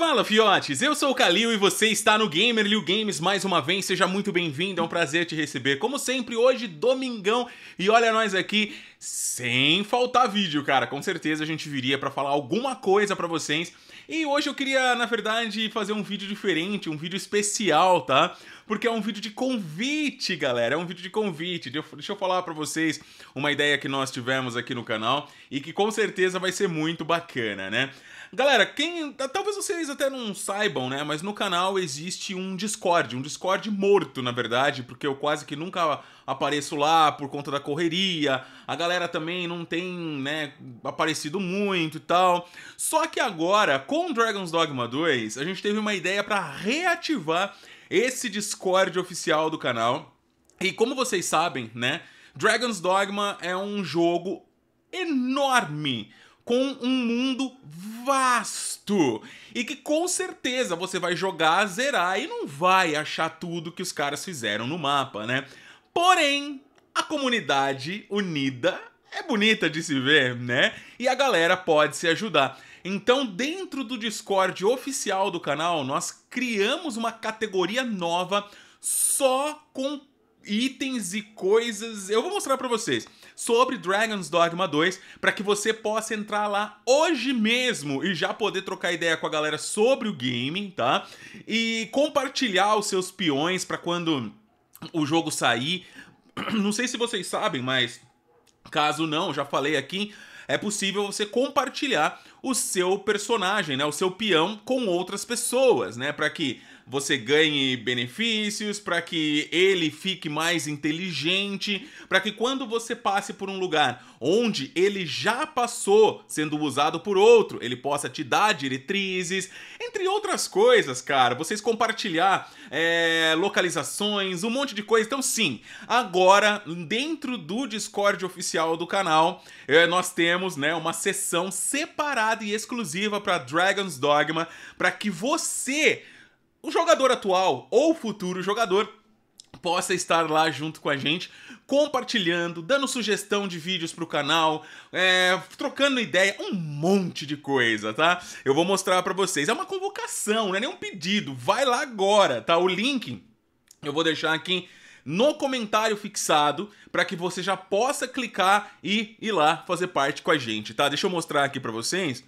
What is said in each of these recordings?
Fala, fiotes! Eu sou o Kalil e você está no Gamer Liu Games mais uma vez. Seja muito bem-vindo, é um prazer te receber. Como sempre, hoje, domingão, e olha nós aqui sem faltar vídeo, cara. Com certeza a gente viria para falar alguma coisa para vocês. E hoje eu queria, na verdade, fazer um vídeo diferente, um vídeo especial, tá? Porque é um vídeo de convite, galera. É um vídeo de convite. Deixa eu falar para vocês uma ideia que nós tivemos aqui no canal e que com certeza vai ser muito bacana, né? Galera, quem. Talvez vocês até não saibam, né? Mas no canal existe um Discord, um Discord morto, na verdade, porque eu quase que nunca apareço lá por conta da correria. A galera também não tem, né, aparecido muito e tal. Só que agora, com Dragon's Dogma 2, a gente teve uma ideia para reativar esse Discord oficial do canal. E como vocês sabem, né? Dragon's Dogma é um jogo enorme com um mundo vasto e que com certeza você vai jogar, zerar e não vai achar tudo que os caras fizeram no mapa, né? Porém, a comunidade unida é bonita de se ver, né? E a galera pode se ajudar. Então, dentro do Discord oficial do canal, nós criamos uma categoria nova só com itens e coisas. Eu vou mostrar para vocês sobre Dragon's Dogma 2 para que você possa entrar lá hoje mesmo e já poder trocar ideia com a galera sobre o game, tá? E compartilhar os seus peões para quando o jogo sair. Não sei se vocês sabem, mas caso não, já falei aqui, é possível você compartilhar o seu personagem, né, o seu peão com outras pessoas, né, para que você ganhe benefícios, para que ele fique mais inteligente, para que quando você passe por um lugar onde ele já passou sendo usado por outro, ele possa te dar diretrizes, entre outras coisas, cara. Vocês compartilhar é, localizações, um monte de coisa. Então, sim, agora dentro do Discord oficial do canal, é, nós temos né, uma sessão separada e exclusiva para Dragon's Dogma, para que você o jogador atual ou futuro jogador possa estar lá junto com a gente, compartilhando, dando sugestão de vídeos pro canal, é, trocando ideia, um monte de coisa, tá? Eu vou mostrar para vocês. É uma convocação, não é nem um pedido. Vai lá agora, tá? O link eu vou deixar aqui no comentário fixado para que você já possa clicar e ir lá fazer parte com a gente, tá? Deixa eu mostrar aqui para vocês.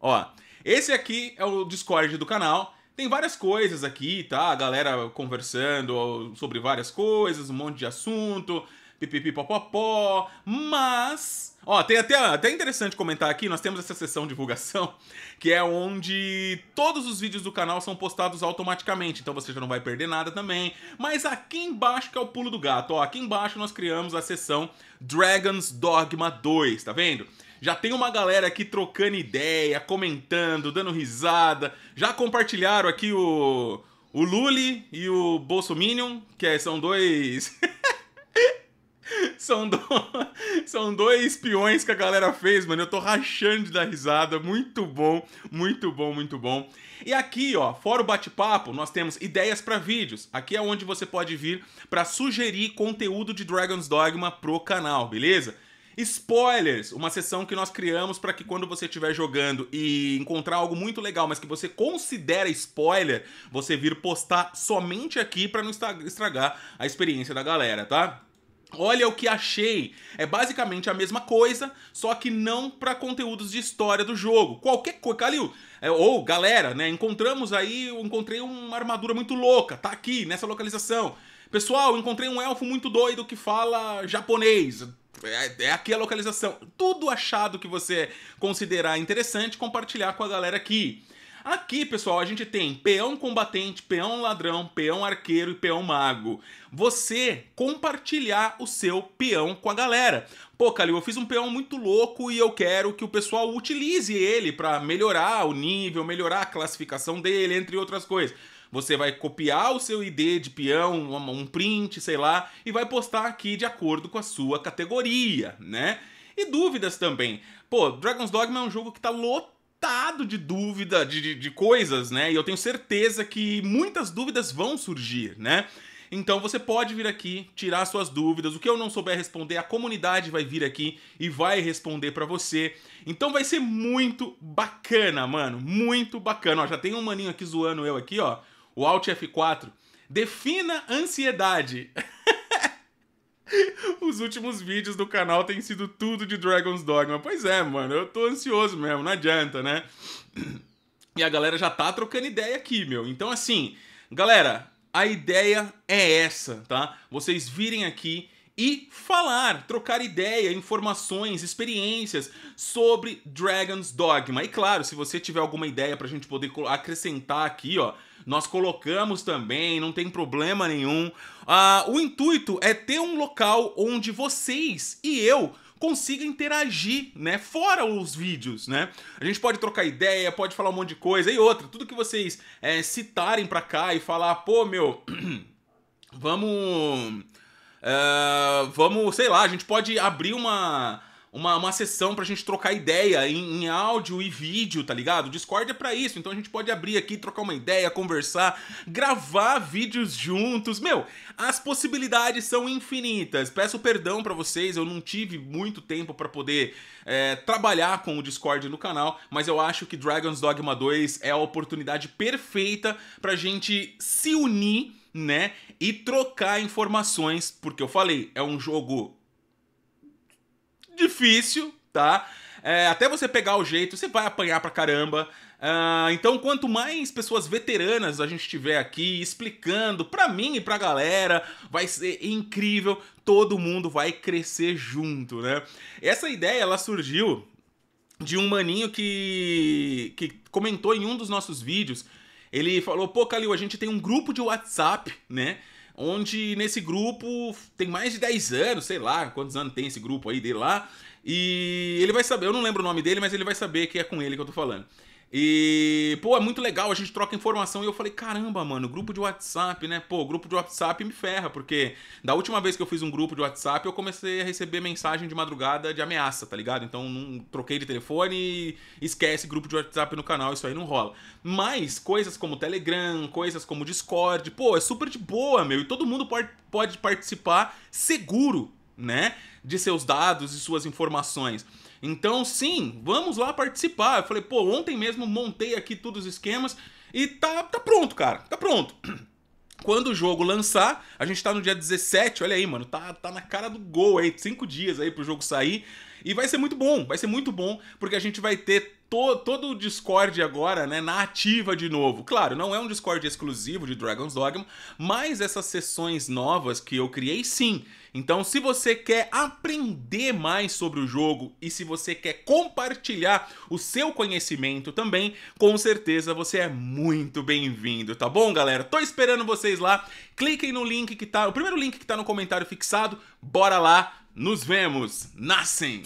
Ó, esse aqui é o Discord do canal. Tem várias coisas aqui, tá? A galera conversando sobre várias coisas, um monte de assunto, pipipipopopó, mas... Ó, tem até, até interessante comentar aqui, nós temos essa sessão divulgação, que é onde todos os vídeos do canal são postados automaticamente, então você já não vai perder nada também. Mas aqui embaixo que é o pulo do gato, ó, aqui embaixo nós criamos a sessão Dragon's Dogma 2, tá vendo? Já tem uma galera aqui trocando ideia, comentando, dando risada. Já compartilharam aqui o, o Lully e o Bolsominion, que é, são dois. são, do... são dois peões que a galera fez, mano. Eu tô rachando de dar risada. Muito bom, muito bom, muito bom. E aqui, ó, fora o bate-papo, nós temos ideias para vídeos. Aqui é onde você pode vir para sugerir conteúdo de Dragon's Dogma pro canal, beleza? Spoilers, uma sessão que nós criamos para que quando você estiver jogando e encontrar algo muito legal, mas que você considera spoiler, você vir postar somente aqui para não estragar a experiência da galera, tá? Olha o que achei. É basicamente a mesma coisa, só que não para conteúdos de história do jogo. Qualquer coisa, Calil. É, ou galera, né? Encontramos aí, eu encontrei uma armadura muito louca, tá aqui nessa localização. Pessoal, encontrei um elfo muito doido que fala japonês. É, é aqui a localização. Tudo achado que você considerar interessante, compartilhar com a galera aqui. Aqui, pessoal, a gente tem peão combatente, peão ladrão, peão arqueiro e peão mago. Você compartilhar o seu peão com a galera. Pô, Calil, eu fiz um peão muito louco e eu quero que o pessoal utilize ele para melhorar o nível, melhorar a classificação dele, entre outras coisas. Você vai copiar o seu ID de peão, um print, sei lá, e vai postar aqui de acordo com a sua categoria, né? E dúvidas também. Pô, Dragon's Dogma é um jogo que tá lotado lotado de dúvida, de, de, de coisas, né? E eu tenho certeza que muitas dúvidas vão surgir, né? Então você pode vir aqui, tirar suas dúvidas. O que eu não souber responder, a comunidade vai vir aqui e vai responder para você. Então vai ser muito bacana, mano. Muito bacana. Ó, já tem um maninho aqui zoando eu aqui, ó. O Alt F4. Defina ansiedade. Os últimos vídeos do canal têm sido tudo de Dragon's Dogma. Pois é, mano, eu tô ansioso mesmo, não adianta, né? E a galera já tá trocando ideia aqui, meu. Então, assim, galera, a ideia é essa, tá? Vocês virem aqui e falar, trocar ideia, informações, experiências sobre Dragon's Dogma. E claro, se você tiver alguma ideia pra gente poder acrescentar aqui, ó, nós colocamos também, não tem problema nenhum. Ah, o intuito é ter um local onde vocês e eu consiga interagir, né? Fora os vídeos, né? A gente pode trocar ideia, pode falar um monte de coisa e outra. Tudo que vocês é, citarem pra cá e falar, pô, meu, vamos. Uh, vamos, sei lá, a gente pode abrir uma uma, uma sessão pra gente trocar ideia em, em áudio e vídeo, tá ligado? O Discord é pra isso, então a gente pode abrir aqui, trocar uma ideia, conversar, gravar vídeos juntos. Meu, as possibilidades são infinitas. Peço perdão para vocês, eu não tive muito tempo para poder é, trabalhar com o Discord no canal, mas eu acho que Dragon's Dogma 2 é a oportunidade perfeita pra gente se unir, né? E trocar informações, porque eu falei, é um jogo difícil, tá? É, até você pegar o jeito, você vai apanhar pra caramba. Uh, então, quanto mais pessoas veteranas a gente tiver aqui explicando pra mim e pra galera, vai ser incrível. Todo mundo vai crescer junto, né? Essa ideia ela surgiu de um maninho que, que comentou em um dos nossos vídeos. Ele falou: Pô, Calil, a gente tem um grupo de WhatsApp, né? onde nesse grupo tem mais de 10 anos, sei lá quantos anos tem esse grupo aí dele lá, e ele vai saber, eu não lembro o nome dele, mas ele vai saber que é com ele que eu tô falando. E, pô, é muito legal, a gente troca informação. E eu falei, caramba, mano, grupo de WhatsApp, né? Pô, grupo de WhatsApp me ferra, porque da última vez que eu fiz um grupo de WhatsApp, eu comecei a receber mensagem de madrugada de ameaça, tá ligado? Então, não troquei de telefone e esquece grupo de WhatsApp no canal, isso aí não rola. Mas coisas como Telegram, coisas como Discord, pô, é super de boa, meu. E todo mundo pode, pode participar seguro, né? De seus dados e suas informações. Então, sim, vamos lá participar. Eu falei, pô, ontem mesmo montei aqui todos os esquemas e tá, tá pronto, cara, tá pronto. Quando o jogo lançar, a gente tá no dia 17, olha aí, mano, tá, tá na cara do gol aí, cinco dias aí pro jogo sair. E vai ser muito bom, vai ser muito bom, porque a gente vai ter to, todo o Discord agora, né, na ativa de novo. Claro, não é um Discord exclusivo de Dragon's Dogma, mas essas sessões novas que eu criei, sim. Então, se você quer aprender mais sobre o jogo e se você quer compartilhar o seu conhecimento também, com certeza você é muito bem-vindo, tá bom, galera? Tô esperando vocês lá. Cliquem no link que tá, o primeiro link que tá no comentário fixado. Bora lá, nos vemos. Nascem.